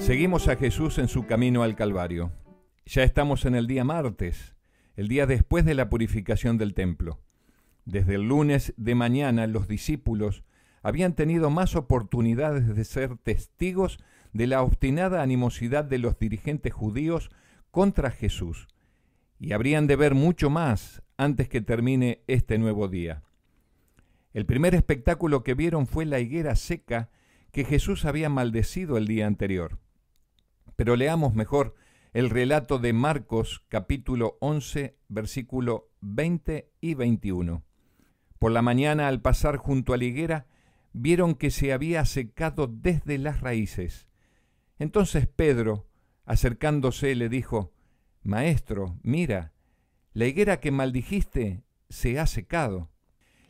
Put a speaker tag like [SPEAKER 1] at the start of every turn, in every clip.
[SPEAKER 1] Seguimos a Jesús en su camino al Calvario. Ya estamos en el día martes, el día después de la purificación del templo. Desde el lunes de mañana los discípulos habían tenido más oportunidades de ser testigos de la obstinada animosidad de los dirigentes judíos contra Jesús, y habrían de ver mucho más antes que termine este nuevo día. El primer espectáculo que vieron fue la higuera seca que Jesús había maldecido el día anterior. Pero leamos mejor el relato de Marcos capítulo 11 versículo 20 y 21. Por la mañana al pasar junto a la higuera, vieron que se había secado desde las raíces. Entonces Pedro, acercándose, le dijo, Maestro, mira, la higuera que maldijiste se ha secado.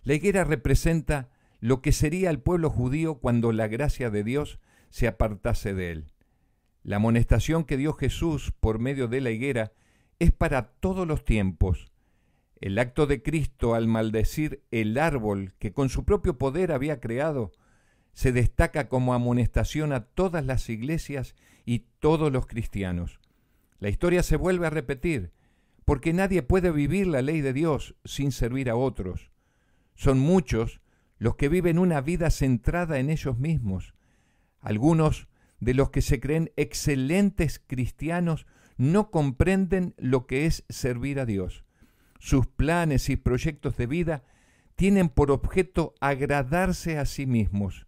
[SPEAKER 1] La higuera representa lo que sería el pueblo judío cuando la gracia de Dios se apartase de él. La amonestación que dio Jesús por medio de la higuera es para todos los tiempos. El acto de Cristo al maldecir el árbol que con su propio poder había creado se destaca como amonestación a todas las iglesias y todos los cristianos. La historia se vuelve a repetir, porque nadie puede vivir la ley de Dios sin servir a otros. Son muchos los que viven una vida centrada en ellos mismos. Algunos de los que se creen excelentes cristianos no comprenden lo que es servir a Dios. Sus planes y proyectos de vida tienen por objeto agradarse a sí mismos.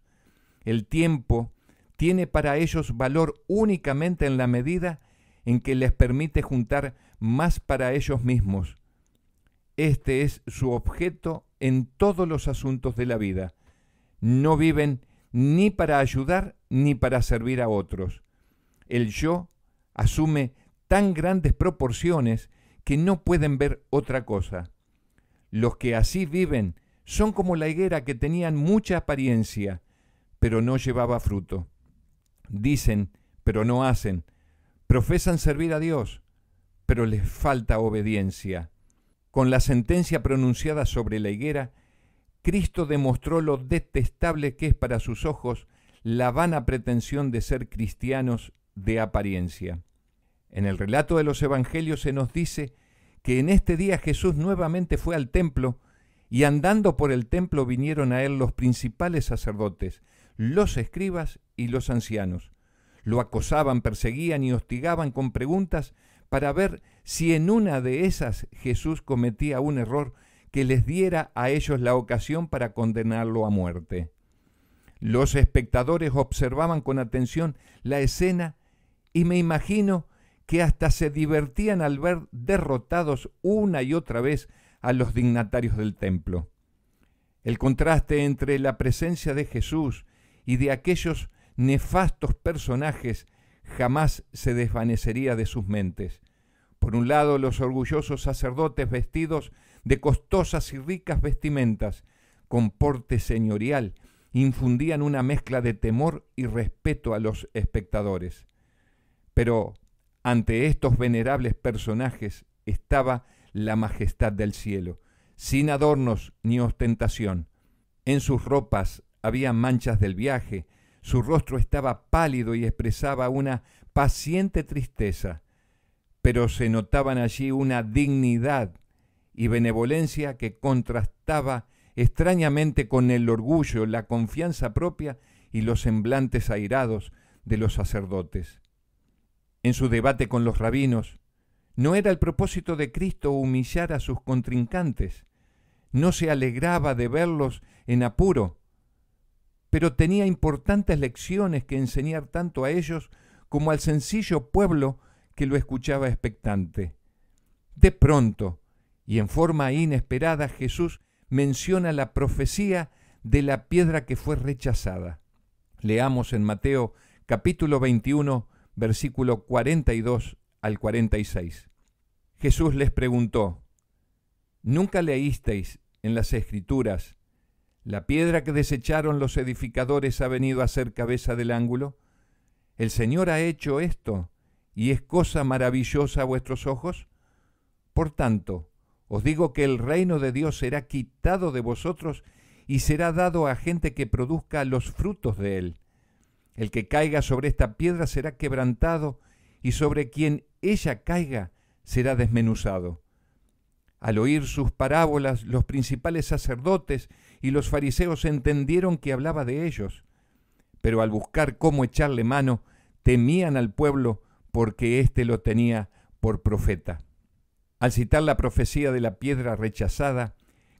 [SPEAKER 1] El tiempo tiene para ellos valor únicamente en la medida en que les permite juntar más para ellos mismos. Este es su objeto en todos los asuntos de la vida. No viven ni para ayudar ni para servir a otros. El yo asume tan grandes proporciones que no pueden ver otra cosa. Los que así viven son como la higuera que tenían mucha apariencia, pero no llevaba fruto. Dicen, pero no hacen. Profesan servir a Dios, pero les falta obediencia. Con la sentencia pronunciada sobre la higuera, Cristo demostró lo detestable que es para sus ojos la vana pretensión de ser cristianos de apariencia. En el relato de los Evangelios se nos dice que en este día Jesús nuevamente fue al templo y andando por el templo vinieron a él los principales sacerdotes, los escribas y los ancianos. Lo acosaban, perseguían y hostigaban con preguntas para ver si en una de esas Jesús cometía un error que les diera a ellos la ocasión para condenarlo a muerte. Los espectadores observaban con atención la escena y me imagino que hasta se divertían al ver derrotados una y otra vez a los dignatarios del templo. El contraste entre la presencia de Jesús y de aquellos nefastos personajes jamás se desvanecería de sus mentes. Por un lado, los orgullosos sacerdotes vestidos de costosas y ricas vestimentas, con porte señorial, infundían una mezcla de temor y respeto a los espectadores. Pero ante estos venerables personajes estaba la majestad del cielo, sin adornos ni ostentación. En sus ropas había manchas del viaje, su rostro estaba pálido y expresaba una paciente tristeza pero se notaban allí una dignidad y benevolencia que contrastaba extrañamente con el orgullo, la confianza propia y los semblantes airados de los sacerdotes. En su debate con los rabinos, no era el propósito de Cristo humillar a sus contrincantes, no se alegraba de verlos en apuro, pero tenía importantes lecciones que enseñar tanto a ellos como al sencillo pueblo que lo escuchaba expectante. De pronto, y en forma inesperada, Jesús menciona la profecía de la piedra que fue rechazada. Leamos en Mateo capítulo 21, versículo 42 al 46. Jesús les preguntó, ¿Nunca leísteis en las escrituras, la piedra que desecharon los edificadores ha venido a ser cabeza del ángulo? El Señor ha hecho esto y es cosa maravillosa a vuestros ojos? Por tanto, os digo que el reino de Dios será quitado de vosotros y será dado a gente que produzca los frutos de él. El que caiga sobre esta piedra será quebrantado y sobre quien ella caiga será desmenuzado. Al oír sus parábolas, los principales sacerdotes y los fariseos entendieron que hablaba de ellos, pero al buscar cómo echarle mano, temían al pueblo porque éste lo tenía por profeta. Al citar la profecía de la piedra rechazada,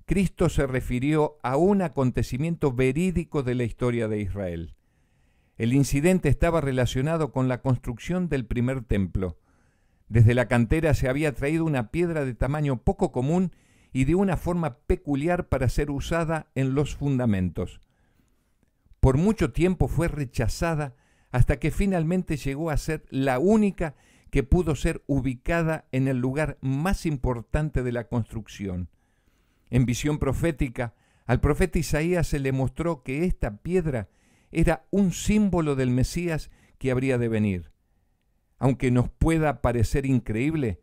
[SPEAKER 1] Cristo se refirió a un acontecimiento verídico de la historia de Israel. El incidente estaba relacionado con la construcción del primer templo. Desde la cantera se había traído una piedra de tamaño poco común y de una forma peculiar para ser usada en los fundamentos. Por mucho tiempo fue rechazada hasta que finalmente llegó a ser la única que pudo ser ubicada en el lugar más importante de la construcción. En visión profética, al profeta Isaías se le mostró que esta piedra era un símbolo del Mesías que habría de venir. Aunque nos pueda parecer increíble,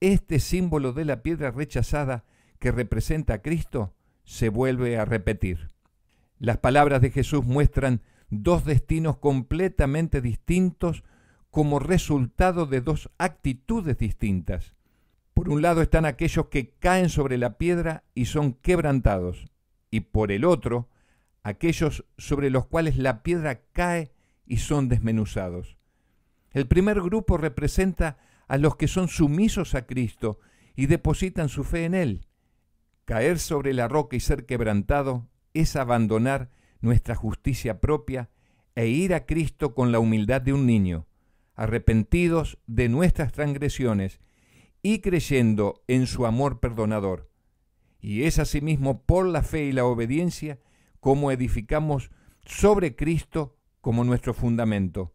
[SPEAKER 1] este símbolo de la piedra rechazada que representa a Cristo se vuelve a repetir. Las palabras de Jesús muestran dos destinos completamente distintos como resultado de dos actitudes distintas. Por un lado están aquellos que caen sobre la piedra y son quebrantados, y por el otro, aquellos sobre los cuales la piedra cae y son desmenuzados. El primer grupo representa a los que son sumisos a Cristo y depositan su fe en Él. Caer sobre la roca y ser quebrantado es abandonar nuestra justicia propia e ir a Cristo con la humildad de un niño, arrepentidos de nuestras transgresiones y creyendo en su amor perdonador. Y es asimismo por la fe y la obediencia como edificamos sobre Cristo como nuestro fundamento.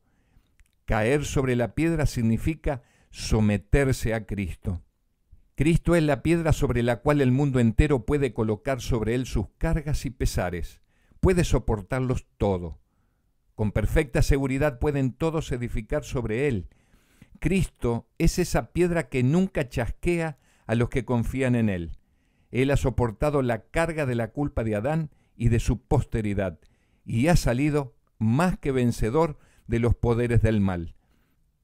[SPEAKER 1] Caer sobre la piedra significa someterse a Cristo. Cristo es la piedra sobre la cual el mundo entero puede colocar sobre él sus cargas y pesares puede soportarlos todo. Con perfecta seguridad pueden todos edificar sobre él. Cristo es esa piedra que nunca chasquea a los que confían en él. Él ha soportado la carga de la culpa de Adán y de su posteridad, y ha salido más que vencedor de los poderes del mal.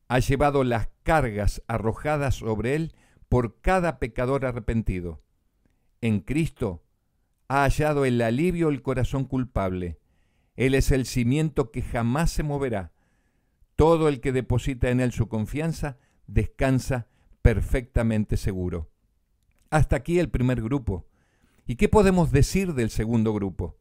[SPEAKER 1] Ha llevado las cargas arrojadas sobre él por cada pecador arrepentido. En Cristo ha hallado el alivio el corazón culpable. Él es el cimiento que jamás se moverá. Todo el que deposita en él su confianza descansa perfectamente seguro. Hasta aquí el primer grupo. ¿Y qué podemos decir del segundo grupo?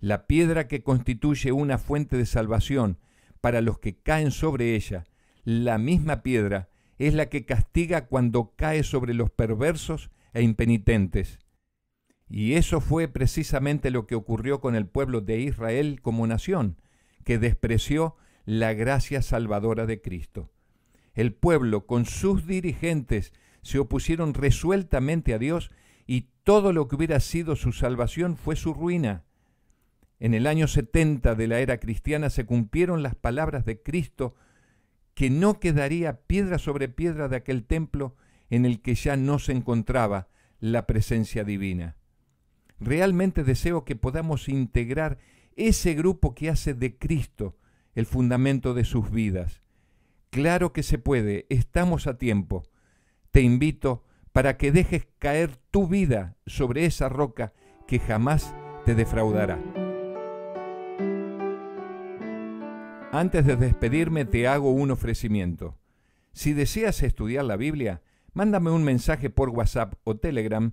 [SPEAKER 1] La piedra que constituye una fuente de salvación para los que caen sobre ella, la misma piedra, es la que castiga cuando cae sobre los perversos e impenitentes. Y eso fue precisamente lo que ocurrió con el pueblo de Israel como nación, que despreció la gracia salvadora de Cristo. El pueblo con sus dirigentes se opusieron resueltamente a Dios y todo lo que hubiera sido su salvación fue su ruina. En el año 70 de la era cristiana se cumplieron las palabras de Cristo que no quedaría piedra sobre piedra de aquel templo en el que ya no se encontraba la presencia divina. Realmente deseo que podamos integrar ese grupo que hace de Cristo el fundamento de sus vidas. Claro que se puede, estamos a tiempo. Te invito para que dejes caer tu vida sobre esa roca que jamás te defraudará. Antes de despedirme te hago un ofrecimiento. Si deseas estudiar la Biblia, mándame un mensaje por WhatsApp o Telegram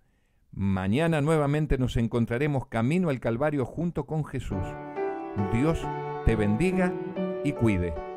[SPEAKER 1] Mañana nuevamente nos encontraremos camino al Calvario junto con Jesús. Dios te bendiga y cuide.